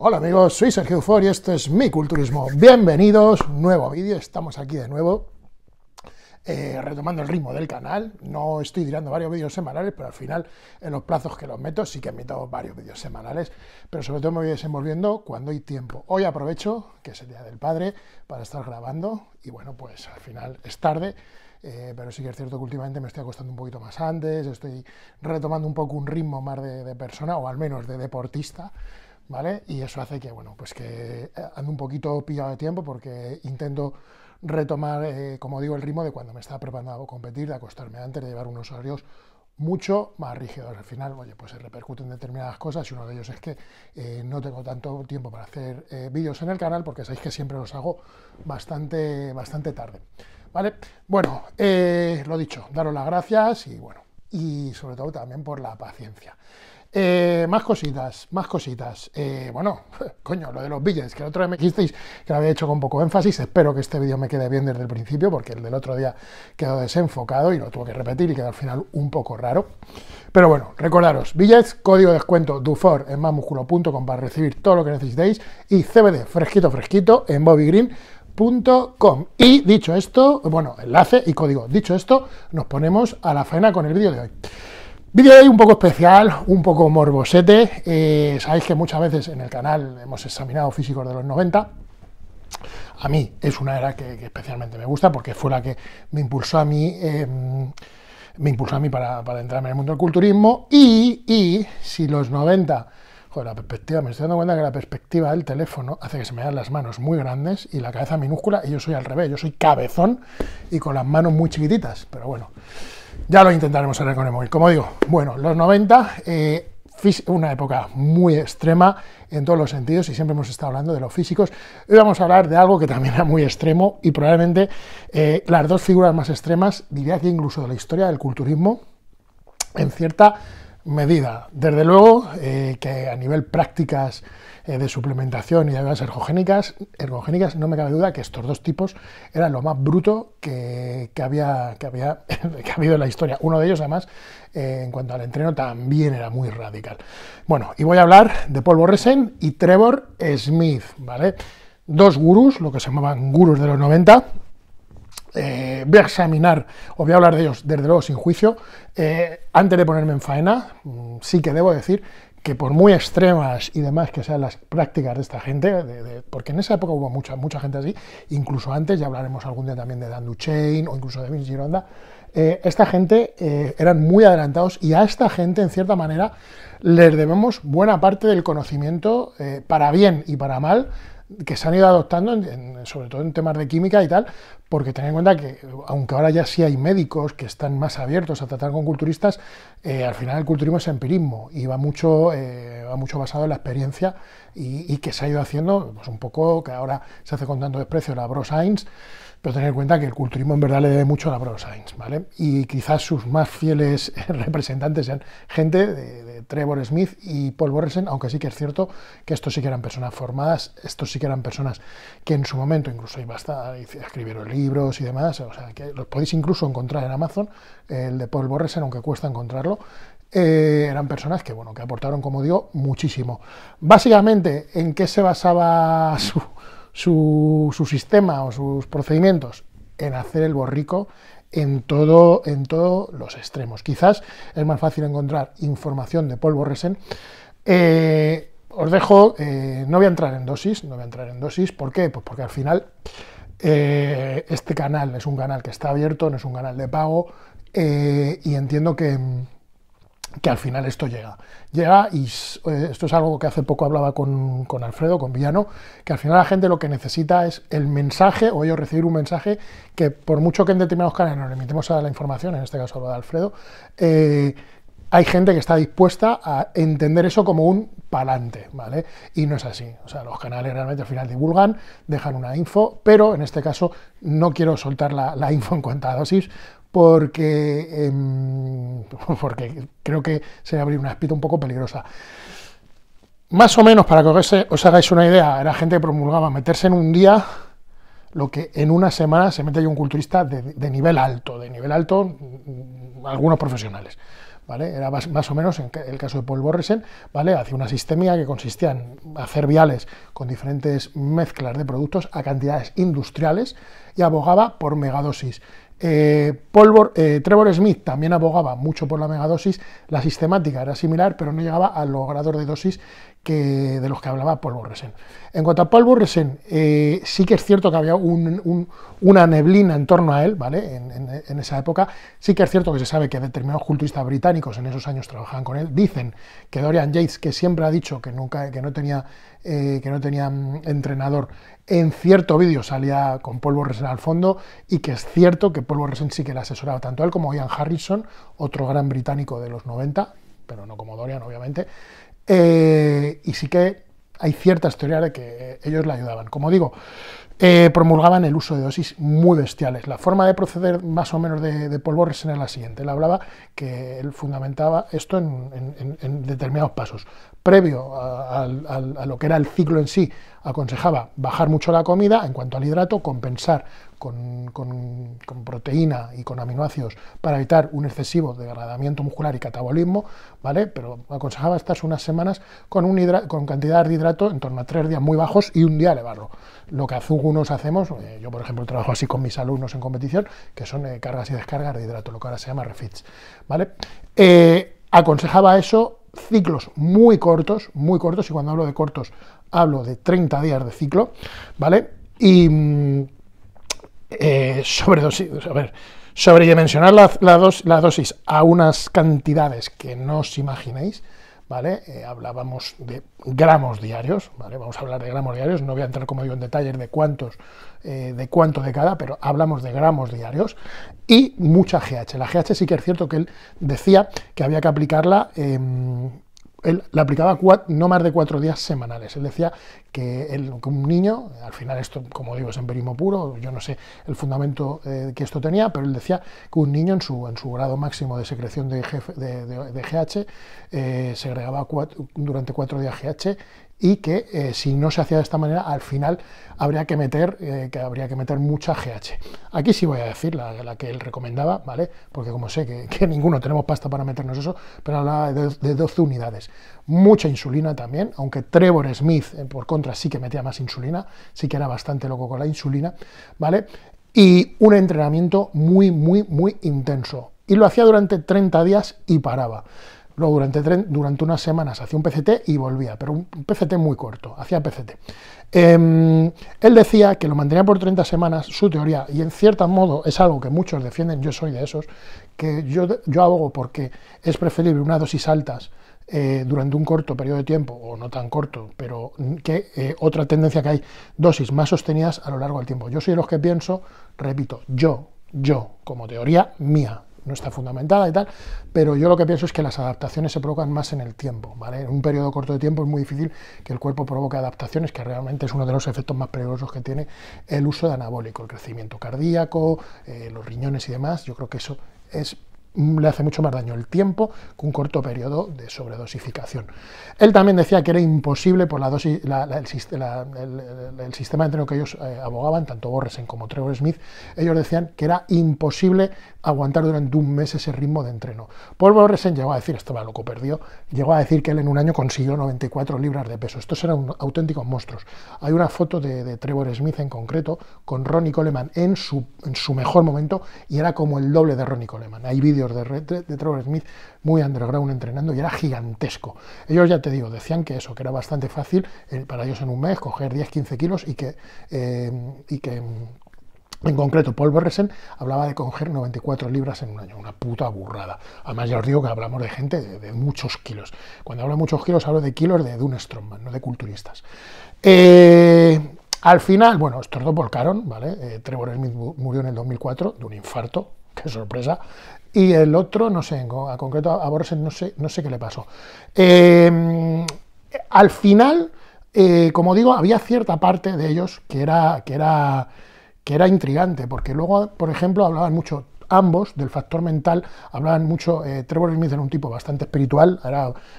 Hola amigos, soy Sergio Eufor y esto es Mi Culturismo. Bienvenidos, nuevo vídeo, estamos aquí de nuevo, eh, retomando el ritmo del canal. No estoy tirando varios vídeos semanales, pero al final, en los plazos que los meto, sí que he metido varios vídeos semanales, pero sobre todo me voy desenvolviendo cuando hay tiempo. Hoy aprovecho, que es el Día del Padre, para estar grabando y bueno, pues al final es tarde. Eh, pero sí que es cierto que últimamente me estoy acostando un poquito más antes, estoy retomando un poco un ritmo más de, de persona, o al menos de deportista, ¿vale? Y eso hace que, bueno, pues que eh, ando un poquito pillado de tiempo porque intento retomar, eh, como digo, el ritmo de cuando me estaba preparando a competir, de acostarme antes, de llevar unos horarios mucho más rígidos. Al final, oye, pues se repercuten determinadas cosas y uno de ellos es que eh, no tengo tanto tiempo para hacer vídeos en el canal porque sabéis que siempre los hago bastante, bastante tarde. ¿Vale? Bueno, lo dicho, daros las gracias y bueno, y sobre todo también por la paciencia. Eh, más cositas, más cositas. Eh, bueno, coño, lo de los billets, que el otro día me quisteis que lo había hecho con poco énfasis. Espero que este vídeo me quede bien desde el principio, porque el del otro día quedó desenfocado y lo tuve que repetir y quedó al final un poco raro. Pero bueno, recordaros, billets, código de descuento DUFOR en mamusculo.com para recibir todo lo que necesitéis y CBD fresquito fresquito en bobbygreen.com Y dicho esto, bueno, enlace y código. Dicho esto, nos ponemos a la faena con el vídeo de hoy. Vídeo de hoy un poco especial, un poco morbosete. Eh, sabéis que muchas veces en el canal hemos examinado físicos de los 90. A mí es una era que, especialmente me gusta porque fue la que me impulsó a mí, em, me impulsó a mí para, para, en el mundo del culturismo. Y, si los 90, joder, la perspectiva, me estoy dando cuenta que la perspectiva del teléfono hace que se me dan las manos muy grandes y la cabeza minúscula, y yo soy al revés, yo soy cabezón y con las manos muy chiquititas, pero bueno. Ya lo intentaremos con el móvil. Como digo, bueno, los 90, eh, una época muy extrema en todos los sentidos y siempre hemos estado hablando de los físicos. Hoy vamos a hablar de algo que también era muy extremo y probablemente eh, las dos figuras más extremas, diría que incluso de la historia del culturismo, en cierta medida. Desde luego eh, que a nivel prácticas eh, de suplementación y de ayudas ergogénicas, ergogénicas, no me cabe duda que estos dos tipos eran lo más bruto que, había, que, había, ha habido en la historia. Uno de ellos, además, eh, en cuanto al entreno, también era muy radical. Bueno, y voy a hablar de Paul Borresen y Trevor Smith, ¿vale? Dos gurús, lo que se llamaban gurús de los 90, eh, voy a examinar, o voy a hablar de ellos desde luego sin juicio. antes de ponerme en faena, mm, sí que debo decir que por muy extremas y demás que sean las prácticas de esta gente, porque en esa época hubo mucha, mucha gente así, incluso antes, ya hablaremos algún día también de Dan Duchain o incluso de Vince Gironda, eh, esta gente eh, eran muy adelantados y a esta gente, en cierta manera, les debemos buena parte del conocimiento, eh, para bien y para mal, que se han ido adoptando, sobre todo en temas de química y tal, porque ten en cuenta que, aunque ahora ya sí hay médicos que están más abiertos a tratar con culturistas, eh, al final el culturismo es empirismo y va mucho, eh, va mucho basado en la experiencia y, que se ha ido haciendo, pues, un poco, que ahora se hace con tanto desprecio, la bros Science, pero tener en cuenta que el culturismo en verdad le debe mucho a la Pro Science, ¿vale? Y quizás sus más fieles representantes sean gente de, Trevor Smith y Paul Borresen, aunque sí que es cierto que estos sí que eran personas formadas, estos sí que eran personas que en su momento incluso iba a escribieron libros y demás, o sea, que los podéis incluso encontrar en Amazon, el de Paul Borresen, aunque cuesta encontrarlo, eh, eran personas que, bueno, que aportaron, como digo, muchísimo. Básicamente, ¿en qué se basaba su, su, sistema o sus procedimientos en hacer el borrico en, todo, en todos los extremos. Quizás es más fácil encontrar información de polvo resen. Eh, os dejo, eh, no voy a entrar en dosis, no voy a entrar en dosis, ¿por qué? Pues porque al final eh, este canal es un canal que está abierto, no es un canal de pago, y entiendo que que al final esto llega. Llega y eh, esto es algo que hace poco hablaba con, Alfredo, con Villano, que al final la gente lo que necesita es el mensaje o ellos recibir un mensaje que por mucho que en determinados canales nos remitimos a la información, en este caso lo de Alfredo, eh, hay gente que está dispuesta a entender eso como un palante, ¿vale? Y no es así. O sea, los canales realmente al final divulgan, dejan una info, pero en este caso no quiero soltar la, la info en cuanto a dosis, porque, em, porque creo que se abre una espita un poco peligrosa. Más o menos, para que os, hagáis una idea, era gente que promulgaba meterse en un día lo que en una semana se mete un culturista de, nivel alto, de nivel alto mm, algunos profesionales. ¿Vale? Era más, o menos en el caso de Paul Borresen, ¿vale? Hacía una sistemia que consistía en hacer viales con diferentes mezclas de productos a cantidades industriales y abogaba por megadosis. Eh, eh, Trevor Smith también abogaba mucho por la megadosis, la sistemática era similar, pero no llegaba al logrador de dosis de los que hablaba Paul Borresen. En cuanto a Paul Borresen, eh, sí que es cierto que había una neblina en torno a él, ¿vale? En, esa época, sí que es cierto que se sabe que determinados culturistas británicos en esos años trabajaban con él. Dicen que Dorian Yates, que siempre ha dicho que nunca, que no tenía, eh, que no tenía mm, entrenador, en cierto vídeo salía con Paul Borresen al fondo y que es cierto que Paul Borresen sí que le asesoraba tanto él como Ian Harrison, otro gran británico de los 90, pero no como Dorian, obviamente, eh, y sí que hay ciertas teorías de que ellos le ayudaban. Como digo, eh, promulgaban el uso de dosis muy bestiales. La forma de proceder más o menos de, de era la siguiente. Él hablaba que él fundamentaba esto en, determinados pasos. Previo a, lo que era el ciclo en sí, aconsejaba bajar mucho la comida en cuanto al hidrato, compensar con, proteína y con aminoácidos para evitar un excesivo degradamiento muscular y catabolismo, ¿vale? Pero aconsejaba estas unas semanas con, un con cantidad de hidrato en torno a tres días muy bajos y un día elevarlo. Lo que nos hacemos, eh, yo por ejemplo trabajo así con mis alumnos en competición, que son eh, cargas y descargas de hidrato, lo que ahora se llama refits, ¿vale? Eh, aconsejaba eso ciclos muy cortos, muy cortos, y cuando hablo de cortos hablo de 30 días de ciclo, ¿vale? Y mm, eh, sobre sobredimensionar la dosis a unas cantidades que no os imaginéis, ¿vale? Eh, hablábamos de gramos diarios, ¿vale? Vamos a hablar de gramos diarios, no voy a entrar, como digo, en detalles de cuántos, eh, de cuánto de cada, pero hablamos de gramos diarios y mucha GH. La GH sí que es cierto que él decía que había que aplicarla... Em, él la aplicaba no más de cuatro días semanales. Él decía que, un niño, al final esto, como digo, es empirismo puro, yo no sé el fundamento eh, que esto tenía, pero él decía que un niño en su, en su grado máximo de secreción de, GH eh, segregaba durante cuatro días GH y que eh, si no se hacía de esta manera, al final habría que meter, eh, que habría que meter mucha GH. Aquí sí voy a decir la, que él recomendaba, ¿vale? Porque como sé que, ninguno tenemos pasta para meternos eso, pero hablaba de, 12 unidades. Mucha insulina también, aunque Trevor Smith, eh, por contra, sí que metía más insulina, sí que era bastante loco con la insulina, ¿vale? Y un entrenamiento muy, muy, muy intenso. Y lo hacía durante 30 días y paraba. Luego durante, durante unas semanas hacía un PCT y volvía, pero un PCT muy corto, hacía PCT. Em, él decía que lo mantenía por 30 semanas, su teoría, y en cierto modo es algo que muchos defienden, yo soy de esos, que yo, yo abogo porque es preferible unas dosis altas eh, durante un corto periodo de tiempo, o no tan corto, pero que eh, otra tendencia que hay, dosis más sostenidas a lo largo del tiempo. Yo soy de los que pienso, repito, yo, yo, como teoría mía, no está fundamentada y tal, pero yo lo que pienso es que las adaptaciones se provocan más en el tiempo, ¿vale? En un periodo corto de tiempo es muy difícil que el cuerpo provoque adaptaciones, que realmente es uno de los efectos más peligrosos que tiene el uso de anabólico, el crecimiento cardíaco, eh, los riñones y demás, yo creo que eso es mm, le hace mucho más daño el tiempo que un corto periodo de sobredosificación. Él también decía que era imposible por la dosis, el, sistema de entreno que ellos eh, abogaban, tanto Borresen como Trevor Smith, ellos decían que era imposible aguantar durante un mes ese ritmo de entreno. Paul Borresen llegó a decir, estaba loco, perdió, llegó a decir que él en un año consiguió 94 libras de peso. Estos eran auténticos monstruos. Hay una foto de, Trevor Smith en concreto con Ronnie Coleman en su, mejor momento y era como el doble de Ronnie Coleman. Hay vídeos de, Trevor Smith muy underground entrenando y era gigantesco. Ellos ya te digo, decían que eso, que era bastante fácil eh, para ellos en un mes coger 10-15 kilos y que, eh, y que en concreto, Paul Borresen hablaba de coger 94 libras en un año, una puta burrada. Además, ya os digo que hablamos de gente de, muchos kilos. Cuando hablo de muchos kilos, hablo de kilos de Dune no de culturistas. Eh, al final, bueno, estos dos volcaron, ¿vale? Eh, Trevor Smith murió en el 2004 de un infarto, qué sorpresa. Y el otro, no sé, en concreto a Borresen no sé, no sé qué le pasó. Em, al final, eh, como digo, había cierta parte de ellos que era... Que era que era intrigante, porque luego, por ejemplo, hablaban mucho, ambos, del factor mental, hablaban mucho, eh, Trevor Smith era un tipo bastante espiritual,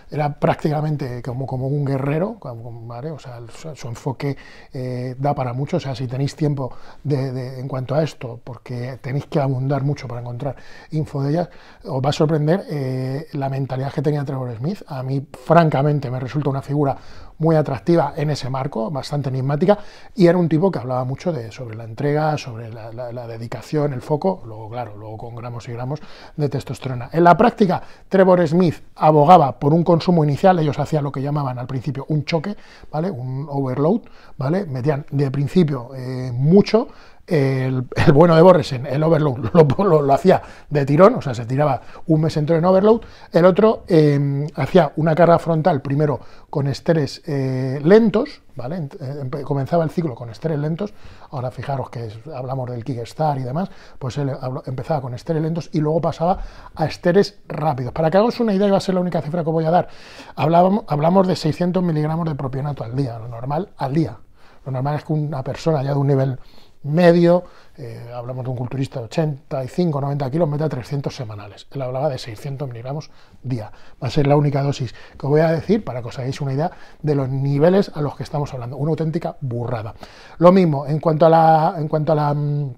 era, prácticamente como, un guerrero, o sea, su enfoque eh, da para mucho, o sea, si tenéis tiempo en cuanto a esto, porque tenéis que abundar mucho para encontrar info de ellas, os va a sorprender eh, la mentalidad que tenía Trevor Smith, a mí francamente me resulta una figura muy atractiva en ese marco, bastante enigmática, y era un tipo que hablaba mucho de, sobre la entrega, sobre la, la dedicación, el foco, luego claro, luego con gramos y gramos de testosterona. En la práctica, Trevor Smith abogaba por un consumo inicial, ellos hacían lo que llamaban al principio un choque, ¿vale? un overload, ¿vale? metían de principio eh, mucho, el, bueno de Borres en el overload lo, hacía de tirón, o sea, se tiraba un mes entero en overload, el otro em, hacía una carga frontal primero con esteres eh, lentos, ¿vale? Eh, comenzaba el ciclo con esteres lentos, ahora fijaros que hablamos del Kickstar y demás, pues él empezaba con esteres lentos y luego pasaba a esteres rápidos. Para que hagáis una idea, y va a ser la única cifra que voy a dar, hablamos, hablamos de 600 miligramos de propionato al día, lo normal al día. Lo normal es que una persona ya de un nivel medio, eh, hablamos de un culturista de 85, 90 kilos, mete 300 semanales. Él hablaba de 600 miligramos día. Va a ser la única dosis que voy a decir para que os hagáis una idea de los niveles a los que estamos hablando. Una auténtica burrada. Lo mismo, en cuanto a la, en cuanto a la, mm,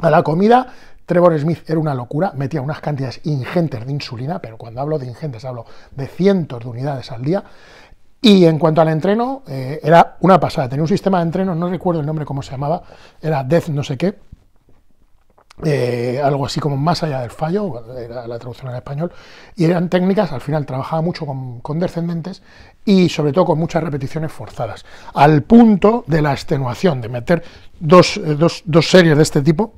a la comida, Trevor Smith era una locura, metía unas cantidades ingentes de insulina, pero cuando hablo de ingentes hablo de cientos de unidades al día. Y en cuanto al entreno, eh, era una pasada. Tenía un sistema de entreno, no recuerdo el nombre cómo se llamaba, era Death no sé qué, eh, algo así como más allá del fallo, era la traducción al español, y eran técnicas, al final trabajaba mucho con, descendentes y sobre todo con muchas repeticiones forzadas, al punto de la extenuación, de meter dos, eh, series de este tipo,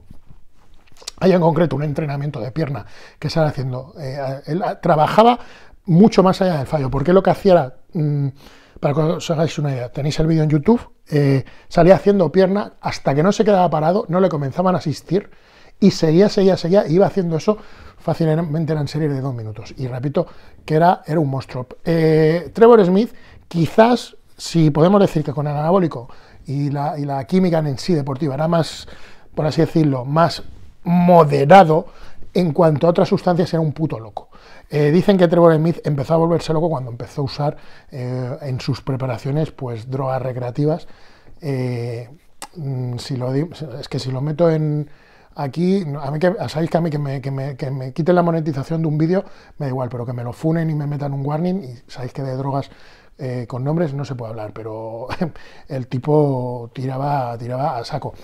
hay en concreto un entrenamiento de pierna que estaba haciendo. él trabajaba mucho más allá del fallo, porque lo que hacía era, mm, para que os hagáis una idea, tenéis el vídeo en YouTube, eh, salía haciendo pierna hasta que no se quedaba parado, no le comenzaban a asistir, y seguía, seguía, seguía, iba haciendo eso fácilmente en series de dos minutos. Y repito, que era, era un monstruo. Eh, Trevor Smith, quizás, si podemos decir que con el anabólico y la, y la química en sí deportiva era más, por así decirlo, más moderado, en cuanto a otras sustancias era un puto loco. Eh, dicen que Trevor Smith empezó a volverse loco cuando empezó a usar eh, en sus preparaciones pues drogas recreativas. Eh, mm, es que si lo meto en aquí, a mí que, sabéis que a mí que me, quiten la monetización de un vídeo, me da igual, pero que me lo funen y me metan un warning, y sabéis que de drogas con nombres no se puede hablar, pero el tipo tiraba, tiraba a saco.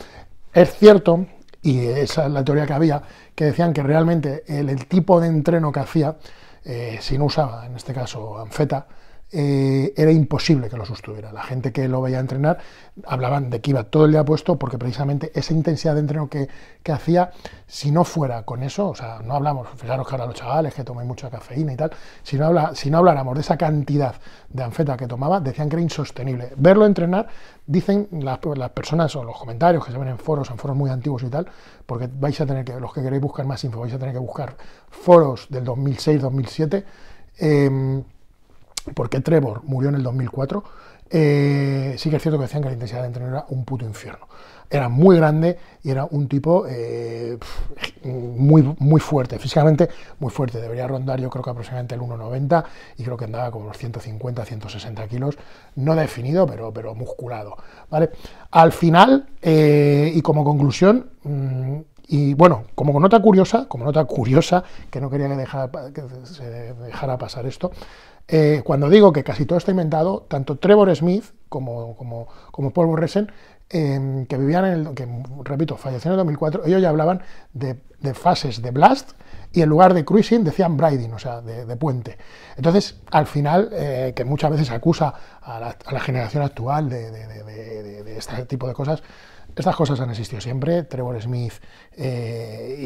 Es cierto y esa es la teoría que había, que decían que realmente el, tipo de entreno que hacía, eh, si no usaba, en este caso, anfeta, eh, era imposible que lo sustuviera. La gente que lo veía entrenar hablaban de que iba todo el día puesto porque precisamente esa intensidad de entreno que, hacía, si no fuera con eso, o sea, no hablamos, fijaros que ahora los chavales que toman mucha cafeína y tal, si no, habla, si no habláramos de esa cantidad de anfeta que tomaba, decían que era insostenible. Verlo entrenar, dicen las, las personas o los comentarios que se ven en foros, en foros muy antiguos y tal, porque vais a tener que, los que queréis buscar más info, vais a tener que buscar foros del 2006-2007 porque Trevor murió en el 2004, eh, sí que es cierto que decían que la intensidad de entreno era un puto infierno. Era muy grande y era un tipo eh, muy, muy fuerte, físicamente muy fuerte. Debería rondar yo creo que aproximadamente el 1,90 y creo que andaba como los 150, 160 kilos, no definido, pero, pero musculado. ¿vale? Al final, eh, y como conclusión, mm, y bueno, como nota curiosa, como nota curiosa, que no quería que se dejara pasar esto, eh, cuando digo que casi todo está inventado, tanto Trevor Smith como, como, como Paul Borresen, em, que vivían en el, que repito, falleció en el 2004, ellos ya hablaban de, fases de blast y en lugar de cruising decían briding, o sea, de, puente. Entonces, al final, eh, que muchas veces acusa a la, generación actual de, este tipo de cosas, estas cosas han existido siempre. Trevor Smith eh,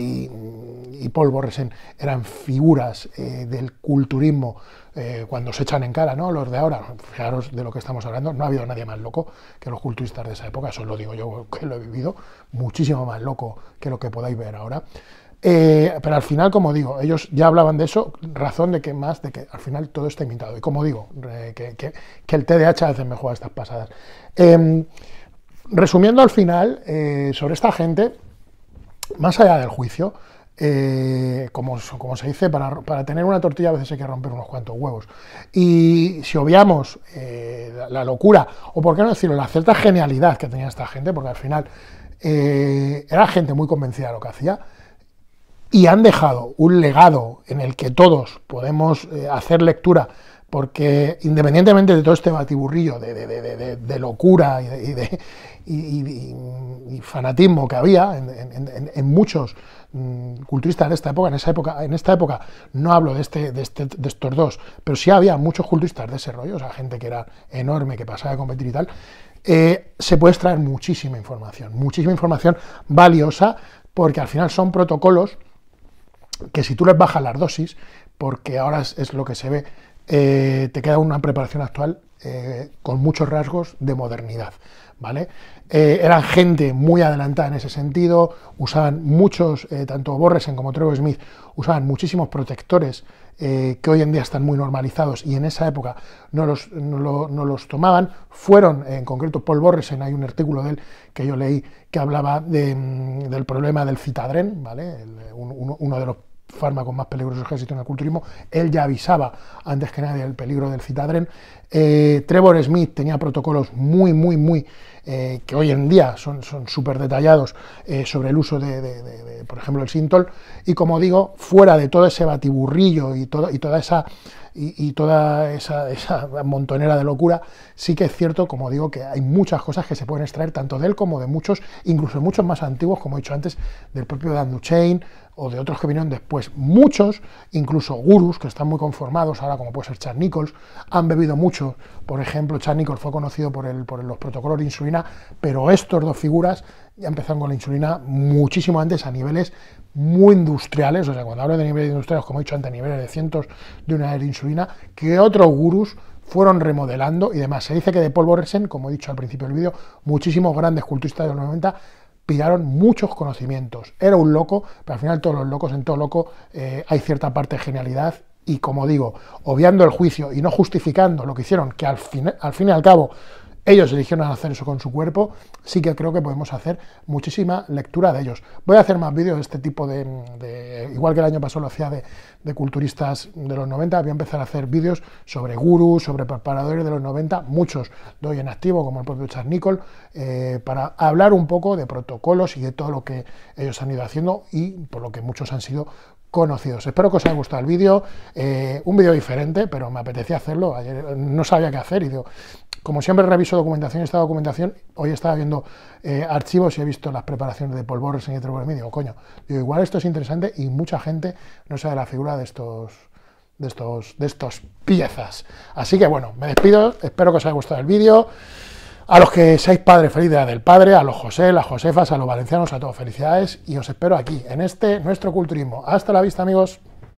y, Paul Borresen eran figuras del culturismo eh, cuando se echan en cara, ¿no? Los de ahora, fijaros de lo que estamos hablando, no ha habido nadie más loco que los culturistas de esa época, eso lo digo yo que lo he vivido, muchísimo más loco que lo que podáis ver ahora. Eh, pero al final, como digo, ellos ya hablaban de eso, razón de que más, de que al final todo está imitado. Y como digo, eh, que, el TDAH hace mejor a estas pasadas. Em, resumiendo al final, sobre esta gente, más allá del juicio, eh, como, se dice, para, tener una tortilla a veces hay que romper unos cuantos huevos. Y si obviamos eh, la, locura, o por qué no decirlo, la cierta genialidad que tenía esta gente, porque al final eh, era gente muy convencida de lo que hacía, y han dejado un legado en el que todos podemos hacer lectura, porque independientemente de todo este batiburrillo de, locura y, de y fanatismo que había en, muchos mm, culturistas de esta época, en esa época, en esta época no hablo este, de, este, de, estos dos, pero sí había muchos culturistas de ese rollo, o sea, gente que era enorme, que pasaba a competir y tal, eh, se puede extraer muchísima información, muchísima información valiosa, porque al final son protocolos que si tú les bajas las dosis, porque ahora es, lo que se ve, eh, te queda una preparación actual eh, con muchos rasgos de modernidad, ¿vale? Eh, eran gente muy adelantada en ese sentido, usaban muchos, eh, tanto Borresen como Trevor Smith, usaban muchísimos protectores eh, que hoy en día están muy normalizados y en esa época no los, no, los, tomaban. Fueron, en concreto Paul Borresen, hay un artículo de él que yo leí que hablaba mm, del problema del citadren, ¿vale? uno de los fármacos más peligrosos que existen en el culturismo, él ya avisaba antes que nadie del peligro del citadren, eh, Trevor Smith tenía protocolos muy, muy, muy, eh, que hoy en día son súper detallados eh, sobre el uso de, por ejemplo, el Sintol. Y como digo, fuera de todo ese batiburrillo y, todo, y toda esa y, toda esa, montonera de locura, sí que es cierto, como digo, que hay muchas cosas que se pueden extraer tanto de él como de muchos, incluso muchos más antiguos, como he dicho antes, del propio Dan Duchain o de otros que vinieron después. Muchos, incluso gurus, que están muy conformados ahora, como puede ser Charles Nichols, han bebido mucho por ejemplo, Chanikor fue conocido por, los protocolos de insulina, pero estos dos figuras ya empezaron con la insulina muchísimo antes a niveles muy industriales. O sea, cuando hablo de niveles industriales, como he dicho antes, a niveles de cientos de unidades de insulina, que otros gurús fueron remodelando y demás. Se dice que de Paul Borgesen, como he dicho al principio del vídeo, muchísimos grandes culturistas de los 90 pillaron muchos conocimientos. Era un loco, pero al final todos los locos, en todo loco eh, hay cierta parte de genialidad y como digo, obviando el juicio y no justificando lo que hicieron, que al fin, al y al cabo ellos eligieron hacer eso con su cuerpo, sí que creo que podemos hacer muchísima lectura de ellos. Voy a hacer más vídeos de este tipo de, igual que el año pasado lo hacía de, culturistas de los 90, voy a empezar a hacer vídeos sobre gurús, sobre preparadores de los 90, muchos doy en activo, como el propio Charles Nicol, eh, para hablar un poco de protocolos y de todo lo que ellos han ido haciendo y por lo que muchos han sido conocidos. Espero que os haya gustado el vídeo, eh, un vídeo diferente, pero me apetecía hacerlo, ayer no sabía qué hacer y digo, como siempre reviso documentación, esta documentación, hoy estaba viendo eh, archivos y he visto las preparaciones de Paul en el y digo, coño, digo, igual esto es interesante y mucha gente no sabe la figura de estos, de estos, de estos piezas. Así que bueno, me despido, espero que os haya gustado el vídeo. A los que seáis padres, feliz día del padre, a los José, las Josefas, a los valencianos, a todos, felicidades y os espero aquí, en este nuestro culturismo. Hasta la vista, amigos.